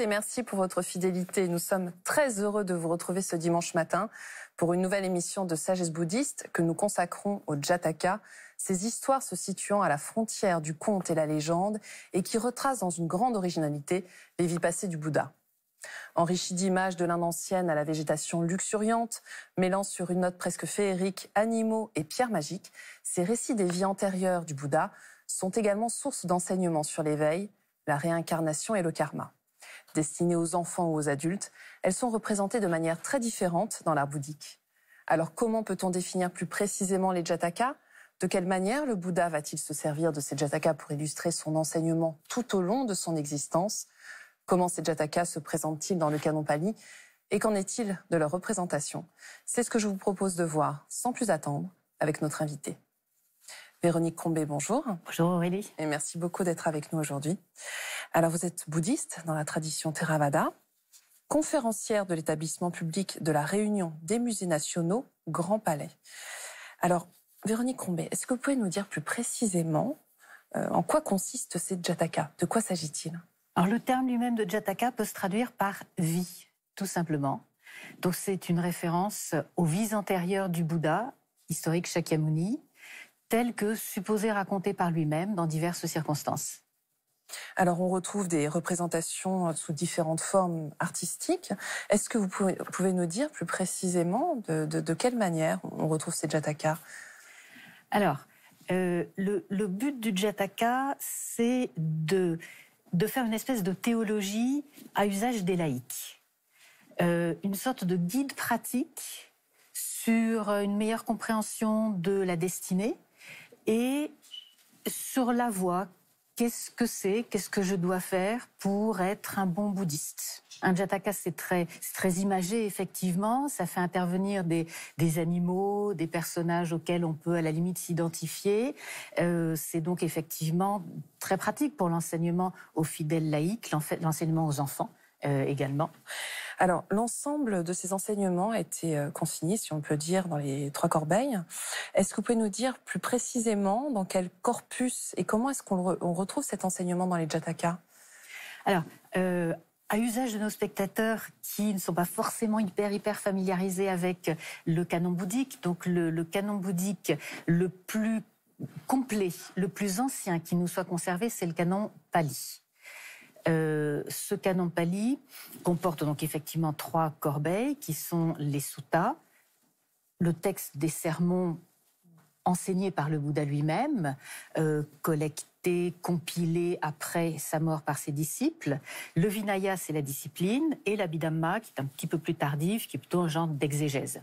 et merci pour votre fidélité. Nous sommes très heureux de vous retrouver ce dimanche matin pour une nouvelle émission de Sagesse bouddhiste que nous consacrons au Jataka, ces histoires se situant à la frontière du conte et la légende et qui retracent dans une grande originalité les vies passées du Bouddha. Enrichi d'images de l'Inde ancienne à la végétation luxuriante, mêlant sur une note presque féerique animaux et pierres magiques, ces récits des vies antérieures du Bouddha sont également source d'enseignements sur l'éveil, la réincarnation et le karma destinées aux enfants ou aux adultes, elles sont représentées de manière très différente dans l'art bouddhique. Alors comment peut-on définir plus précisément les jatakas De quelle manière le Bouddha va-t-il se servir de ces jatakas pour illustrer son enseignement tout au long de son existence Comment ces jatakas se présentent-ils dans le canon pali Et qu'en est-il de leur représentation C'est ce que je vous propose de voir sans plus attendre avec notre invité. Véronique Combé, bonjour. Bonjour Aurélie. Et merci beaucoup d'être avec nous aujourd'hui. Alors vous êtes bouddhiste dans la tradition Theravada, conférencière de l'établissement public de la Réunion des musées nationaux Grand Palais. Alors Véronique Combé, est-ce que vous pouvez nous dire plus précisément euh, en quoi consiste ces jataka De quoi s'agit-il Alors le terme lui-même de jataka peut se traduire par vie, tout simplement. Donc c'est une référence aux vies antérieures du Bouddha, historique Shakyamuni, tel que supposé raconté par lui-même dans diverses circonstances. Alors on retrouve des représentations euh, sous différentes formes artistiques. Est-ce que vous pouvez, nous dire plus précisément de, quelle manière on retrouve ces jatakas Alors, euh, le, but du jataka, c'est de, faire une espèce de théologie à usage des laïcs. Euh, une sorte de guide pratique sur une meilleure compréhension de la destinée, et sur la voie, qu'est-ce que c'est, qu'est-ce que je dois faire pour être un bon bouddhiste un jataka, c'est très, très imagé, effectivement. Ça fait intervenir des, des, animaux, des personnages auxquels on peut, à la limite, s'identifier. Euh, c'est donc, effectivement, très pratique pour l'enseignement aux fidèles laïcs, l'enseignement aux enfants euh, également. Alors, l'ensemble de ces enseignements a été euh, consigné, si on peut dire, dans les trois corbeilles. Est-ce que vous pouvez nous dire plus précisément dans quel corpus et comment est-ce qu'on retrouve cet enseignement dans les Jataka Alors, euh, à usage de nos spectateurs qui ne sont pas forcément hyper hyper familiarisés avec le canon bouddhique, donc le canon bouddhique le plus complet, le plus ancien qui nous soit conservé, c'est le canon Pali. Euh, ce canon pali comporte donc effectivement trois corbeilles qui sont les suttas, le texte des sermons enseignés par le Bouddha lui-même, euh, collecté, compilé après sa mort par ses disciples. Le Vinaya, c'est la discipline, et l'Abhidhamma, qui est un petit peu plus tardive, qui est plutôt un genre d'exégèse.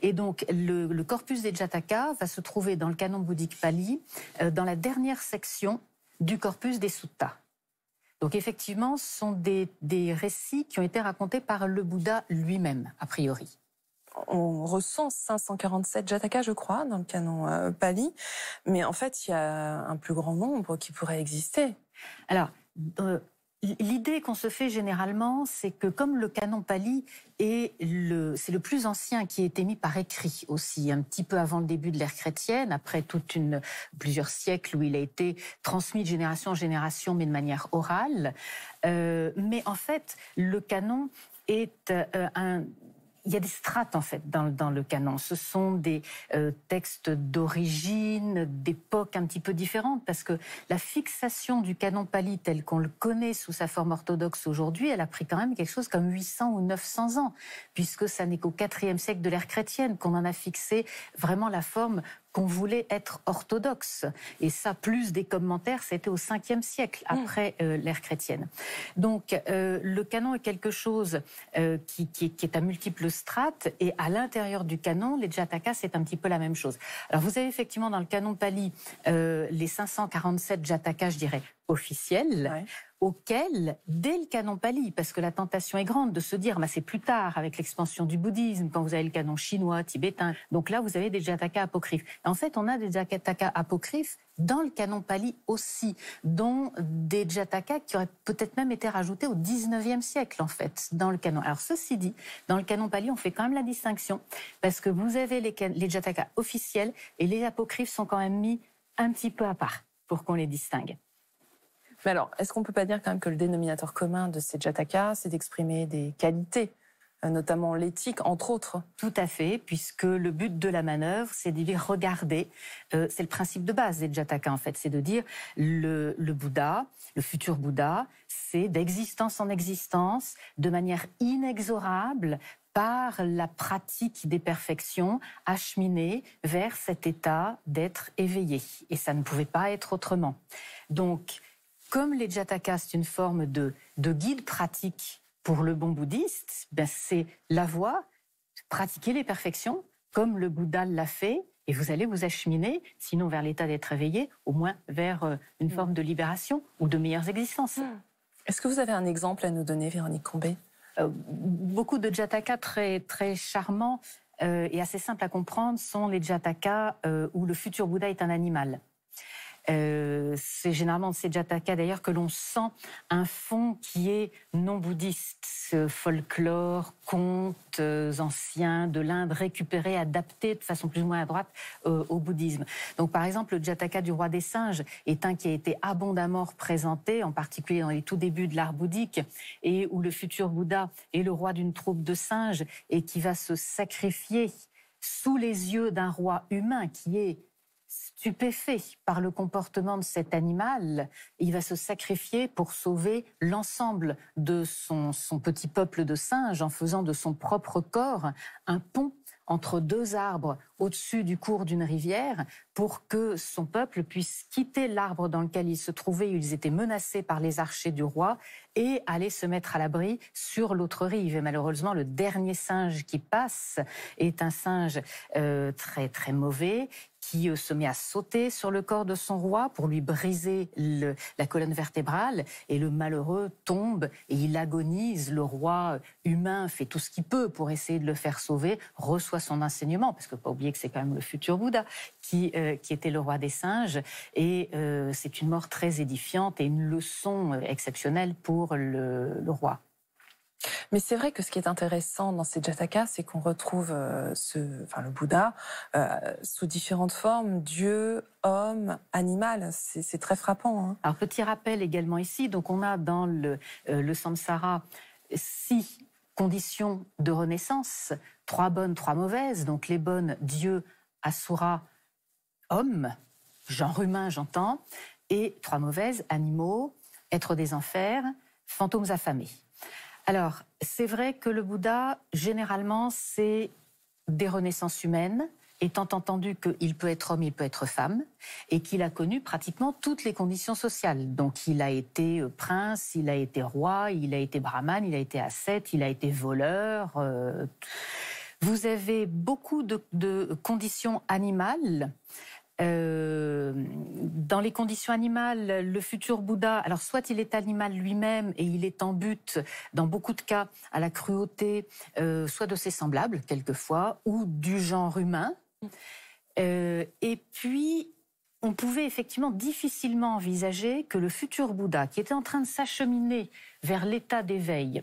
Et donc, le, corpus des Jataka va se trouver dans le canon bouddhique Pali, euh, dans la dernière section du corpus des Suttas. Donc effectivement, ce sont des, récits qui ont été racontés par le Bouddha lui-même, a priori on recense 547 jataka, je crois, dans le canon euh, Pali. Mais en fait, il y a un plus grand nombre qui pourrait exister. Alors, L'idée qu'on se fait généralement, c'est que comme le canon Pali est le, c'est le plus ancien qui a été mis par écrit aussi, un petit peu avant le début de l'ère chrétienne, après toute une, plusieurs siècles où il a été transmis de génération en génération, mais de manière orale. Euh, mais en fait, le canon est euh, un, il y a des strates en fait dans, dans le canon. Ce sont des euh, textes d'origine, d'époque un petit peu différente, parce que la fixation du canon pali tel qu'on le connaît sous sa forme orthodoxe aujourd'hui, elle a pris quand même quelque chose comme 800 ou 900 ans, puisque ça n'est qu'au IVe siècle de l'ère chrétienne qu'on en a fixé vraiment la forme qu'on voulait être orthodoxe. Et ça, plus des commentaires, c'était au 5e siècle, mmh. après euh, l'ère chrétienne. Donc, euh, le canon est quelque chose euh, qui, qui, est à multiples strates, et à l'intérieur du canon, les jatakas c'est un petit peu la même chose. Alors, vous avez effectivement dans le canon Pali les 547 jatakas, je dirais, officiel ouais. auquel, dès le canon pali, parce que la tentation est grande de se dire, bah, c'est plus tard avec l'expansion du bouddhisme, quand vous avez le canon chinois, tibétain, donc là vous avez des jataka apocryphes. En fait, on a des jataka apocryphes dans le canon pali aussi, dont des jataka qui auraient peut-être même été rajoutés au 19e siècle, en fait, dans le canon. Alors, ceci dit, dans le canon pali, on fait quand même la distinction, parce que vous avez les, les jataka officiels et les apocryphes sont quand même mis un petit peu à part pour qu'on les distingue. Mais alors, est-ce qu'on peut pas dire quand même que le dénominateur commun de ces Jatakas, c'est d'exprimer des qualités euh, notamment l'éthique, entre autres. Tout à fait, puisque le but de la manœuvre, c'est d'y regarder. Euh, c'est le principe de base des Jatakas, en fait. C'est de dire le, le Bouddha, le futur Bouddha, c'est d'existence en existence, de manière inexorable, par la pratique des perfections, acheminer vers cet état d'être éveillé. Et ça ne pouvait pas être autrement. Donc, comme les jatakas, c'est une forme de, guide pratique pour le bon bouddhiste, ben c'est la voie, pratiquer les perfections, comme le Bouddha l'a fait, et vous allez vous acheminer, sinon vers l'état d'être éveillé, au moins vers euh, une mm. forme de libération ou de meilleures existences. Mm. Est-ce que vous avez un exemple à nous donner, Véronique Combé euh, Beaucoup de jataka très, charmants euh, et assez simples à comprendre sont les jataka où le futur Bouddha est un animal. Euh, c'est généralement ces jataka d'ailleurs que l'on sent un fond qui est non bouddhiste, folklore, contes euh, anciens de l'Inde récupérés, adaptés de façon plus ou moins à droite euh, au bouddhisme. Donc par exemple, le jataka du roi des singes est un qui a été abondamment représenté, en particulier dans les tout débuts de l'art bouddhique, et où le futur Bouddha est le roi d'une troupe de singes et qui va se sacrifier sous les yeux d'un roi humain qui est stupéfait par le comportement de cet animal. Il va se sacrifier pour sauver l'ensemble de son, petit peuple de singes en faisant de son propre corps un pont entre deux arbres au-dessus du cours d'une rivière pour que son peuple puisse quitter l'arbre dans lequel il se trouvait ils étaient menacés par les archers du roi, et aller se mettre à l'abri sur l'autre rive. Et malheureusement, le dernier singe qui passe est un singe euh, très très mauvais qui euh, se met à sauter sur le corps de son roi pour lui briser la colonne vertébrale, et le malheureux tombe et il agonise. Le roi euh, humain fait tout ce qu'il peut pour essayer de le faire sauver, reçoit son enseignement, parce que pas oublier que c'est quand même le futur Bouddha qui, euh, était le roi des singes, et c'est une mort très édifiante et une leçon exceptionnelle pour le roi. Mais c'est vrai que ce qui est intéressant dans ces jatakas, c'est qu'on retrouve euh, le Bouddha euh, sous différentes formes, Dieu, homme, animal. C'est très frappant. Un hein. Alors petit rappel également ici. Donc on a dans euh, le samsara six conditions de renaissance, trois bonnes, trois mauvaises. Donc les bonnes, Dieu, asura, homme, genre humain, j'entends, et trois mauvaises, animaux, êtres des enfers, fantômes affamés. Alors, c'est vrai que le Bouddha, généralement, c'est des renaissances humaines, étant entendu qu'il peut être homme, il peut être femme, et qu'il a connu pratiquement toutes les conditions sociales. Donc il a été euh, prince, il a été roi, il a été brahman, il a été ascète, il a été voleur. Euh. Vous avez beaucoup de, de conditions animales euh, dans les conditions animales, le futur Bouddha, alors soit il est animal lui-même et il est en but, dans beaucoup de cas, à la cruauté, euh, soit de ses semblables, quelquefois, ou du genre humain. Euh, et puis, on pouvait effectivement difficilement envisager que le futur Bouddha, qui était en train de s'acheminer vers l'état d'éveil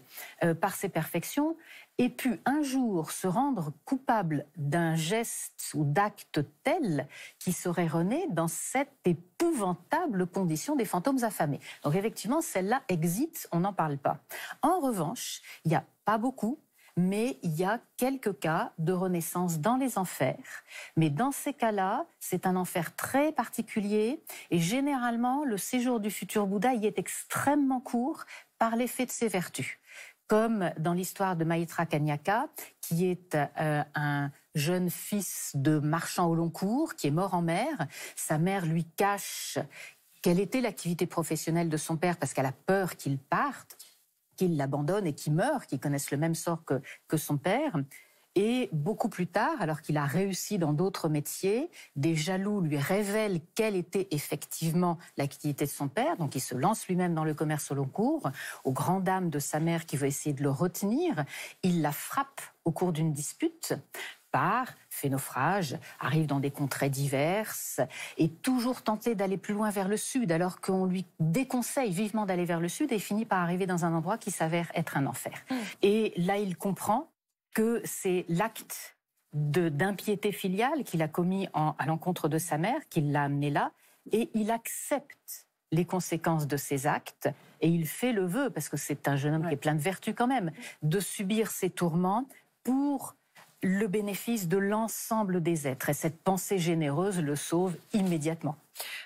par ses perfections, ait pu un jour se rendre coupable d'un geste ou d'acte tel qui serait rené dans cette épouvantable condition des fantômes affamés. Donc effectivement, celle-là existe, on n'en parle pas. En revanche, il n'y a pas beaucoup, mais il y a quelques cas de renaissance dans les enfers. Mais dans ces cas-là, c'est un enfer très particulier et généralement, le séjour du futur Bouddha y est extrêmement court par l'effet de ses vertus comme dans l'histoire de Maïtra Kanyaka, qui est euh, un jeune fils de marchand au long cours, qui est mort en mer. Sa mère lui cache quelle était l'activité professionnelle de son père, parce qu'elle a peur qu'il parte, qu'il l'abandonne et qu'il meure, qu'il connaisse le même sort que, que son père. Et beaucoup plus tard, alors qu'il a réussi dans d'autres métiers, des jaloux lui révèlent quelle était effectivement l'activité de son père. Donc il se lance lui-même dans le commerce au long cours. Au grand dam de sa mère qui veut essayer de le retenir, il la frappe au cours d'une dispute part, fait naufrage, arrive dans des contrées diverses, est toujours tenté d'aller plus loin vers le sud, alors qu'on lui déconseille vivement d'aller vers le sud et finit par arriver dans un endroit qui s'avère être un enfer. Mmh. Et là, il comprend que c'est l'acte d'impiété filiale qu'il a commis à l'encontre de sa mère qu'il l'a amené là, et il accepte les conséquences de ses actes, et il fait le vœu, parce que c'est un jeune homme qui est plein de vertus quand même, de subir ses tourments pour le bénéfice de l'ensemble des êtres. Et cette pensée généreuse le sauve immédiatement.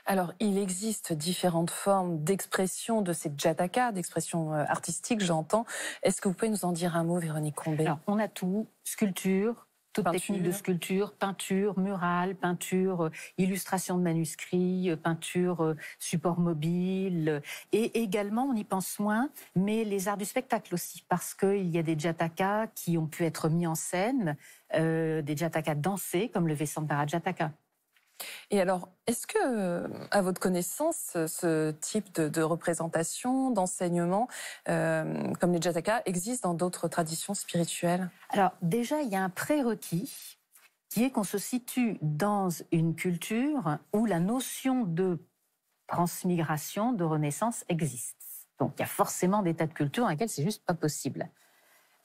Alors, il existe différentes formes d'expression de ces jataka, d'expression euh, artistique, j'entends. Est-ce que vous pouvez nous en dire un mot, Véronique Combet Alors, on a tout, sculpture, techniques de sculpture, peinture, murale, peinture, euh, illustration de manuscrits, euh, peinture, euh, support mobile. Et également, on y pense moins, mais les arts du spectacle aussi, parce qu'il y a des jatakas qui ont pu être mis en scène, des jatakas dansés, comme le de Jataka. Et alors, est-ce que, à votre connaissance, ce type de, représentation, d'enseignement, euh, comme les Jataka, existe dans d'autres traditions spirituelles Alors, déjà, il y a un prérequis qui est qu'on se situe dans une culture où la notion de transmigration, de renaissance existe. Donc, il y a forcément des tas de cultures dans lesquelles c'est juste pas possible.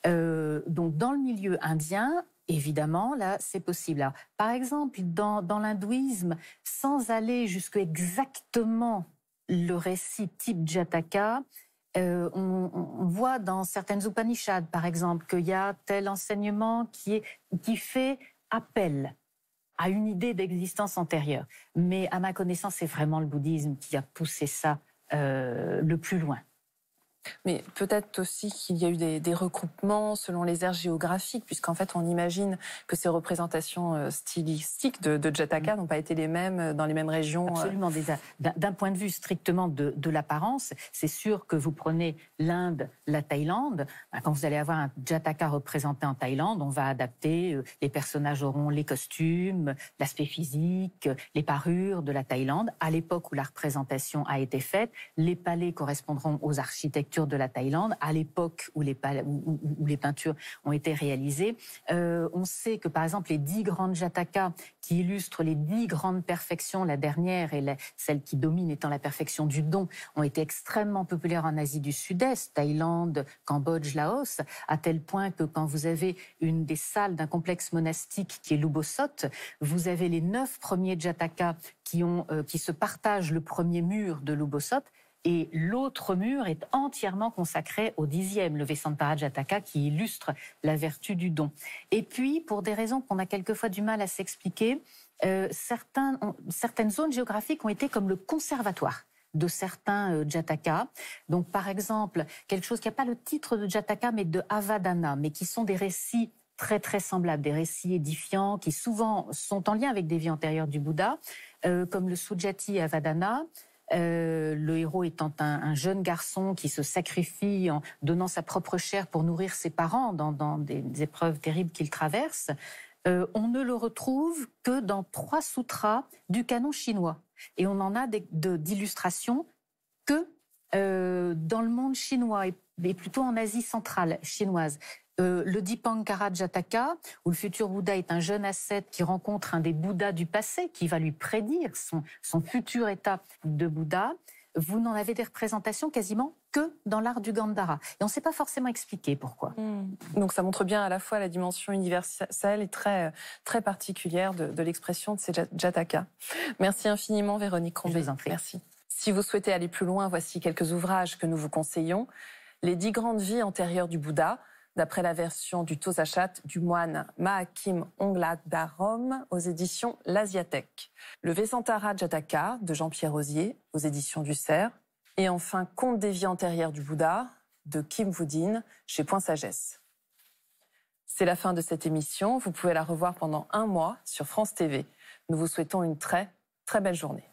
Euh, donc, dans le milieu indien, Évidemment, là, c'est possible. par exemple, dans, l'hindouisme, sans aller jusque exactement le récit type Jataka, euh, on, voit dans certaines Upanishads, par exemple, qu'il y a tel enseignement qui, fait appel à une idée d'existence antérieure. Mais à ma connaissance, c'est vraiment le bouddhisme qui a poussé ça euh, le plus loin. Mais peut-être aussi qu'il y a eu des, des, regroupements selon les aires géographiques, puisqu'en fait, on imagine que ces représentations euh, stylistiques de, Jataka mm. n'ont pas été les mêmes euh, dans les mêmes régions. Euh. Absolument. D'un point de vue strictement de, de l'apparence, c'est sûr que vous prenez l'Inde, la Thaïlande. Bah, quand vous allez avoir un Jataka représenté en Thaïlande, on va adapter, les personnages auront les costumes, l'aspect physique, les parures de la Thaïlande. À l'époque où la représentation a été faite, les palais correspondront aux architectes de la Thaïlande, à l'époque où les, peintures ont été réalisées. Euh, on sait que, par exemple, les dix grandes jatakas qui illustrent les dix grandes perfections, la dernière et celle qui domine étant la perfection du don, ont été extrêmement populaires en Asie du Sud-Est, Thaïlande, Cambodge, Laos, à tel point que quand vous avez une des salles d'un complexe monastique qui est Lubosot, vous avez les neuf premiers jatakas qui, euh, qui se partagent le premier mur de Lubosot, et l'autre mur est entièrement consacré au dixième, le Vesantara Jataka, qui illustre la vertu du don. Et puis, pour des raisons qu'on a quelquefois du mal à s'expliquer, euh, certaines zones géographiques ont été comme le conservatoire de certains euh, Jataka. Donc, par exemple, quelque chose qui n'a pas le titre de Jataka, mais de avadana, mais qui sont des récits très très semblables, des récits édifiants qui souvent sont en lien avec des vies antérieures du Bouddha, euh, comme le Sujati avadana. Euh, le héros étant un, jeune garçon qui se sacrifie en donnant sa propre chair pour nourrir ses parents dans, des, épreuves terribles qu'il traverse. Euh, on ne le retrouve que dans trois sutras du canon chinois. Et on en a d'illustrations que euh, dans le monde chinois et plutôt en Asie centrale chinoise. Euh, le Dipankara Jataka, où le futur Bouddha est un jeune ascète qui rencontre un des Bouddhas du passé, qui va lui prédire son, futur état de Bouddha, vous n'en avez des représentations quasiment que dans l'art du Gandhara. Et on ne sait pas forcément expliquer pourquoi. Hmm. Donc ça montre bien à la fois la dimension universelle et très, très particulière de, l'expression de ces jataka. Merci infiniment Véronique Merci. Si vous souhaitez aller plus loin, voici quelques ouvrages que nous vous conseillons. Les dix grandes vies antérieures du Bouddha, d'après la version du Tosachat du moine Mahakim Ongla Darom aux éditions L'Asiatech. Le Vesantara Jataka de Jean-Pierre Rosier aux éditions du Cerf. Et enfin, Conte des vies antérieures du Bouddha de Kim Woudin chez Point Sagesse. C'est la fin de cette émission. Vous pouvez la revoir pendant un mois sur France TV. Nous vous souhaitons une très, très belle journée.